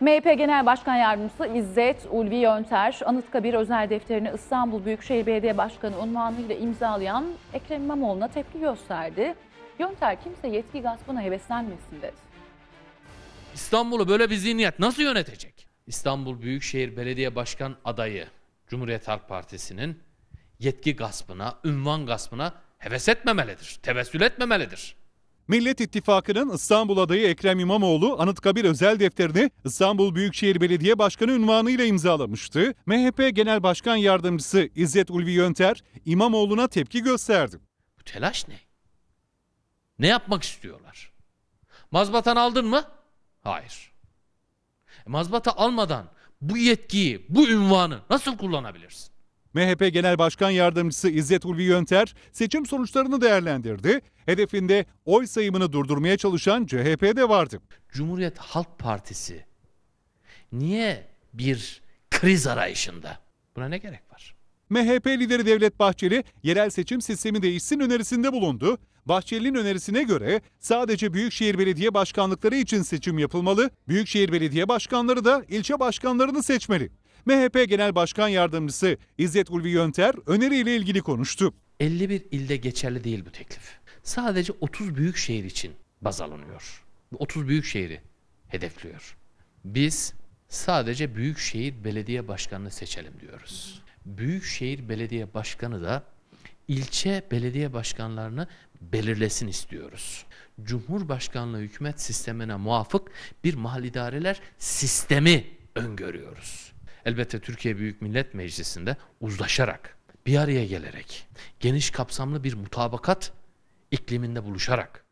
MHP Genel Başkan Yardımcısı İzzet Ulvi Yönter, Anıtkabir Özel Defterini İstanbul Büyükşehir Belediye Başkanı unvanıyla imzalayan Ekrem İmamoğlu'na tepki gösterdi. Yönter kimse yetki gaspına heveslenmesin dedi. İstanbul'u böyle bir zihniyet nasıl yönetecek? İstanbul Büyükşehir Belediye Başkan adayı Cumhuriyet Halk Partisi'nin yetki gaspına, ünvan gaspına heves etmemelidir, tevessül etmemelidir. Millet İttifakı'nın İstanbul adayı Ekrem İmamoğlu Anıtkabir özel defterini İstanbul Büyükşehir Belediye Başkanı ünvanıyla imzalamıştı. MHP Genel Başkan Yardımcısı İzzet Ulvi Yönter İmamoğlu'na tepki gösterdi. Bu telaş ne? Ne yapmak istiyorlar? Mazbatan aldın mı? Hayır. E, mazbata almadan bu yetkiyi, bu ünvanı nasıl kullanabilirsin? MHP Genel Başkan Yardımcısı İzzet Ulvi Yönter seçim sonuçlarını değerlendirdi. Hedefinde oy sayımını durdurmaya çalışan CHP de vardı. Cumhuriyet Halk Partisi niye bir kriz arayışında? Buna ne gerek var? MHP lideri Devlet Bahçeli yerel seçim sistemi değişsin önerisinde bulundu. Bahçeli'nin önerisine göre sadece büyükşehir belediye başkanlıkları için seçim yapılmalı, büyükşehir belediye başkanları da ilçe başkanlarını seçmeli. MHP Genel Başkan Yardımcısı İzzet Ulvi Yönter öneriyle ilgili konuştu. 51 ilde geçerli değil bu teklif. Sadece 30 büyükşehir için baz alınıyor. 30 büyük şehri hedefliyor. Biz sadece büyükşehir belediye başkanını seçelim diyoruz. Büyükşehir Belediye Başkanı da ilçe belediye başkanlarını belirlesin istiyoruz. Cumhurbaşkanlığı hükümet sistemine muafık bir mahal sistemi öngörüyoruz. Elbette Türkiye Büyük Millet Meclisi'nde uzlaşarak, bir araya gelerek, geniş kapsamlı bir mutabakat ikliminde buluşarak